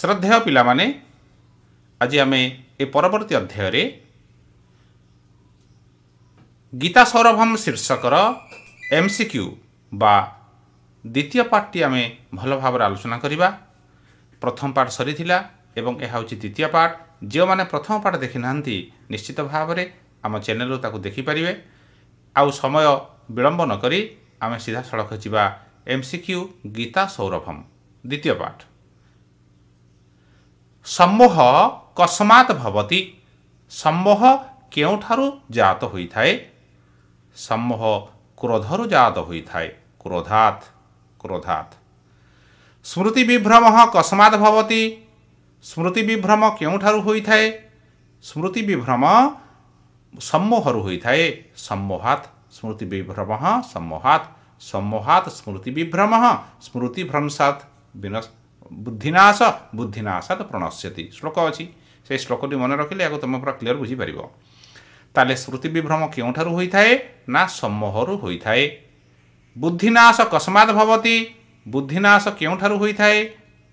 ଶ୍ରଦ୍ଧେୟ ପିଲାମାନେ ଆଜି ଆମେ ଏ ପରବର୍ତ୍ତୀ ଅଧ୍ୟାୟରେ ଗୀତା ସୌରଭମ୍ ଶୀର୍ଷକର ଏମ୍ ସି କ୍ୟୁ ବା ଦ୍ୱିତୀୟ ପାର୍ଟଟି ଆମେ ଭଲ ଭାବରେ ଆଲୋଚନା କରିବା ପ୍ରଥମ ପାର୍ଟ ସରିଥିଲା ଏବଂ ଏହା ହେଉଛି ଦ୍ୱିତୀୟ ପାର୍ଟ ଯେଉଁମାନେ ପ୍ରଥମ ପାର୍ଟ ଦେଖିନାହାନ୍ତି ନିଶ୍ଚିତ ଭାବରେ ଆମ ଚ୍ୟାନେଲରୁ ତାକୁ ଦେଖିପାରିବେ ଆଉ ସମୟ ବିଳମ୍ବ ନକରି ଆମେ ସିଧାସଳଖ ଯିବା M C Q Gita Saurabham ଦ୍ୱିତୀୟ ପାର୍ଟ सम्मोह कस्मात भवती सम्मोह केउठारु जात होइथाय सम्मोह क्रोधरु जात होइथाय क्रोधात क्रोधात स्मृति विभ्रम कस्मात भवती स्मृति विभ्रम केउठारु होइथाय स्मृति विभ्रम सम्मोहरु होइथाय सम्मोहात स्मृति विभ्रम सम्मोहात सम्मोहात स्मृति विभ्रम स्मृति भ्रमसात विनाश ବୁଦ୍ଧିନାଶ ବୁଦ୍ଧିନାଶ ତ ପ୍ରଣଶ୍ୟତି ଶ୍ଳୋକ ଅଛି ସେ ଶ୍ଳୋକଟି ମନେ ରଖିଲେ ଏହାକୁ ତୁମେ ପୁରା କ୍ଲିଅର ବୁଝିପାରିବ ତାହେଲେ ସ୍ମୃତି ବିଭ୍ରମ କେଉଁଠାରୁ ହୋଇଥାଏ ନା ସମୂହରୁ ହୋଇଥାଏ ବୁଦ୍ଧିନାଶ କସ୍ମାତ୍ ଭବତି ବୁଦ୍ଧିନାଶ କେଉଁଠାରୁ ହୋଇଥାଏ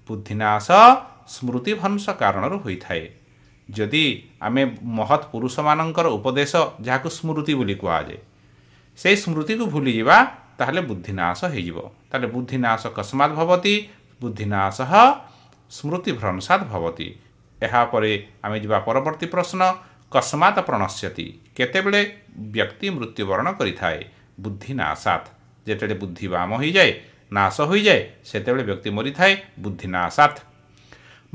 ବୁଦ୍ଧିନାଶ ସ୍ମୃତିଭ୍ରଂଶ କାରଣରୁ ହୋଇଥାଏ ଯଦି ଆମେ ମହତ୍ ପୁରୁଷମାନଙ୍କର ଉପଦେଶ ଯାହାକୁ ସ୍ମୃତି ବୋଲି କୁହାଯାଏ ସେଇ ସ୍ମୃତିକୁ ଭୁଲିଯିବା ତାହେଲେ ବୁଦ୍ଧିନାଶ ହୋଇଯିବ ତାହେଲେ ବୁଦ୍ଧିନାଶ କସ୍ମାତ୍ ଭବତି ବୁଦ୍ଧିନାଶ ସ୍ମୃତି ଭ୍ରଂସାତ ଭବତି ଏହାପରେ ଆମେ ଯିବା ପରବର୍ତ୍ତୀ ପ୍ରଶ୍ନ କସ୍ମାତ ପ୍ରଣଶ୍ୟତି କେତେବେଳେ ବ୍ୟକ୍ତି ମୃତ୍ୟୁବରଣ କରିଥାଏ ବୁଦ୍ଧିନାଶାତ୍ ଯେତେବେଳେ ବୁଦ୍ଧି ବାମ ହୋଇଯାଏ ନାଶ ହୋଇଯାଏ ସେତେବେଳେ ବ୍ୟକ୍ତି ମରିଥାଏ ବୁଦ୍ଧିନାଶାତ୍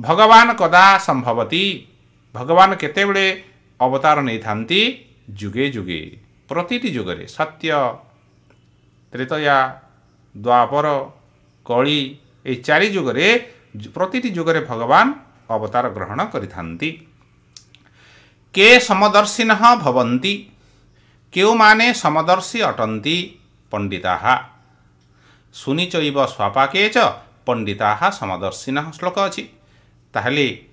ଭଗବାନ କଦା ସମ୍ଭବତି ଭଗବାନ କେତେବେଳେ ଅବତାର ନେଇଥାନ୍ତି ଯୁଗେ ଯୁଗେ ପ୍ରତିଟି ଯୁଗରେ ସତ୍ୟ ତ୍ରେତୟା ଦ୍ୱାପର କଳି ए चारि जुगे प्रतिगर भगवान अवतार ग्रहण गरि समदर्शिना भवन के समदर्शी अट्ति पण्डिता सुनिचइब स्वापा केच पण्डिता समदर्शिना श्लोक अचे त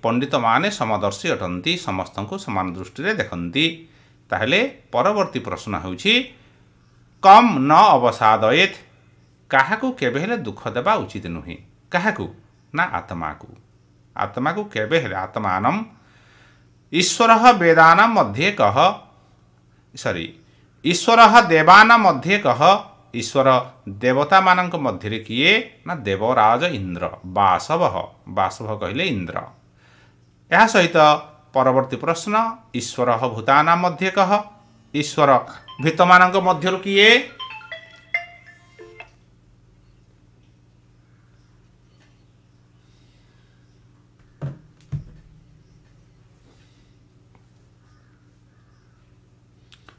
पण्डित म समदर्शी अटी समस्तु समान दृष्टिले देखे परवर्ती प्रश्न हौ कम न अवसाद କାହାକୁ କେବେ ହେଲେ ଦୁଃଖ ଦେବା ଉଚିତ ନୁହେଁ କାହାକୁ ନା ଆତ୍ମାକୁ ଆତ୍ମାକୁ କେବେ ହେଲେ ଆତ୍ମାନମ୍ ଈଶ୍ୱର ବେଦାନ ମଧ୍ୟ କହ ସରି ଈଶ୍ୱର ଦେବାନ ମଧ୍ୟ କହ ଈଶ୍ୱର ଦେବତାମାନଙ୍କ ମଧ୍ୟରେ କିଏ ନା ଦେବରାଜ ଇନ୍ଦ୍ର ବାସବହ ବାସବହ କହିଲେ ଇନ୍ଦ୍ର ଏହା ସହିତ ପରବର୍ତ୍ତୀ ପ୍ରଶ୍ନ ଈଶ୍ୱର ଭୂତାନା ମଧ୍ୟ କହ ଈଶ୍ୱର ଭୀତମାନଙ୍କ ମଧ୍ୟରୁ କିଏ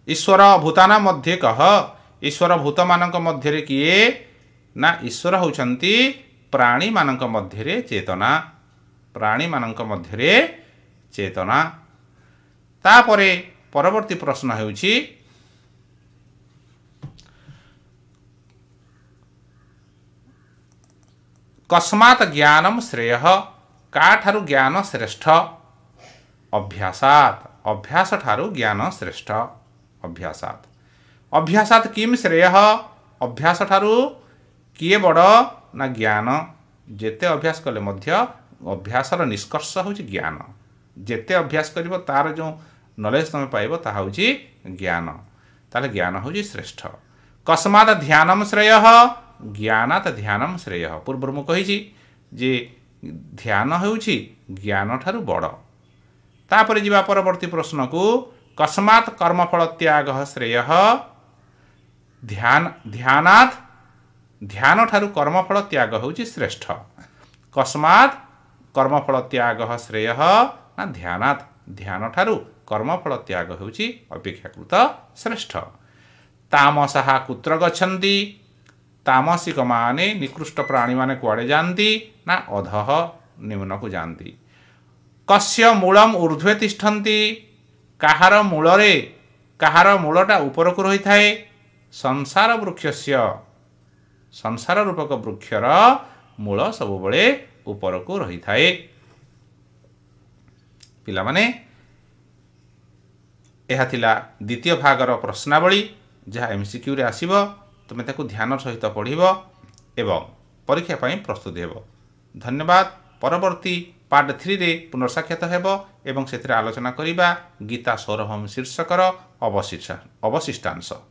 ଈଶ୍ୱର ଭୂତାନା ମଧ୍ୟ କହ ଈଶ୍ୱର ଭୂତମାନଙ୍କ ମଧ୍ୟରେ କିଏ ନା ଈଶ୍ୱର ହେଉଛନ୍ତି ପ୍ରାଣୀମାନଙ୍କ ମଧ୍ୟରେ ଚେତନା ପ୍ରାଣୀମାନଙ୍କ ମଧ୍ୟରେ ଚେତନା ତାପରେ ପରବର୍ତ୍ତୀ ପ୍ରଶ୍ନ ହେଉଛି କସ୍ମାତ୍ ଜ୍ଞାନମ ଶ୍ରେୟ କାଠାରୁ ଜ୍ଞାନ ଶ୍ରେଷ୍ଠ ଅଭ୍ୟାସାତ୍ ଅଭ୍ୟାସ ଠାରୁ ଜ୍ଞାନ ଶ୍ରେଷ୍ଠ ଅଭ୍ୟାସାତ୍ ଅଭ୍ୟାସାତ୍ କିମ୍ ଶ୍ରେୟ ଅଭ୍ୟାସ ଠାରୁ କିଏ ବଡ଼ ନା ଜ୍ଞାନ ଯେତେ ଅଭ୍ୟାସ କଲେ ମଧ୍ୟ ଅଭ୍ୟାସର ନିଷ୍କର୍ଷ ହେଉଛି ଜ୍ଞାନ ଯେତେ ଅଭ୍ୟାସ କରିବ ତାର ଯେଉଁ ନଲେଜ ତୁମେ ପାଇବ ତାହା ହେଉଛି ଜ୍ଞାନ ତାହେଲେ ଜ୍ଞାନ ହେଉଛି ଶ୍ରେଷ୍ଠ କସ୍ମାତ୍ ଧ୍ୟାନମ୍ ଶ୍ରେୟ ଜ୍ଞାନାତ୍ ଧ୍ୟାନମ୍ ଶ୍ରେୟ ପୂର୍ବରୁ ମୁଁ କହିଛି ଯେ ଧ୍ୟାନ ହେଉଛି ଜ୍ଞାନଠାରୁ ବଡ଼ ତାପରେ ଯିବା ପରବର୍ତ୍ତୀ ପ୍ରଶ୍ନକୁ कस्मात् कर्मफल त्याग श्रेय ध्यान ध्यान कर्मफल त्याग हेपछि श्रेष्ठ कस्मात् कर्मफल त्याग श्रेय न ध्यान ध्यान कर्मफल त्याग हेर्छ अपेक्षाकृत श्रेष्ठ तामसिक माने निकृष्ट प्राणी प्राणीमा कुडे जान् अध निम्नको जान्ति कस्य मूलम ऊर्ध्वे तिष्ठन्ति କାହାର ମୂଳରେ କାହାର ମୂଳଟା ଉପରକୁ ରହିଥାଏ ସଂସାର ବୃକ୍ଷସ୍ୟ ସଂସାର ରୂପକ ବୃକ୍ଷର ମୂଳ ସବୁବେଳେ ଉପରକୁ ରହିଥାଏ ପିଲାମାନେ ଏହା ଥିଲା ଦ୍ୱିତୀୟ ଭାଗର ପ୍ରଶ୍ନାବଳୀ ଯାହା ଏମ୍ସି କ୍ୟୁରେ ଆସିବ ତୁମେ ତାକୁ ଧ୍ୟାନ ସହିତ ପଢ଼ିବ ଏବଂ ପରୀକ୍ଷା ପାଇଁ ପ୍ରସ୍ତୁତି ହେବ ଧନ୍ୟବାଦ ପରବର୍ତ୍ତୀ ପାର୍ଟ ଥ୍ରୀରେ ପୁନର୍ସାକ୍ଷାତ ହେବ ଏବଂ ସେଥିରେ ଆଲୋଚନା କରିବା ଗୀତା ସୌରଭମ୍ ଶୀର୍ଷକର ଅବଶିଷ୍ଟାଂଶ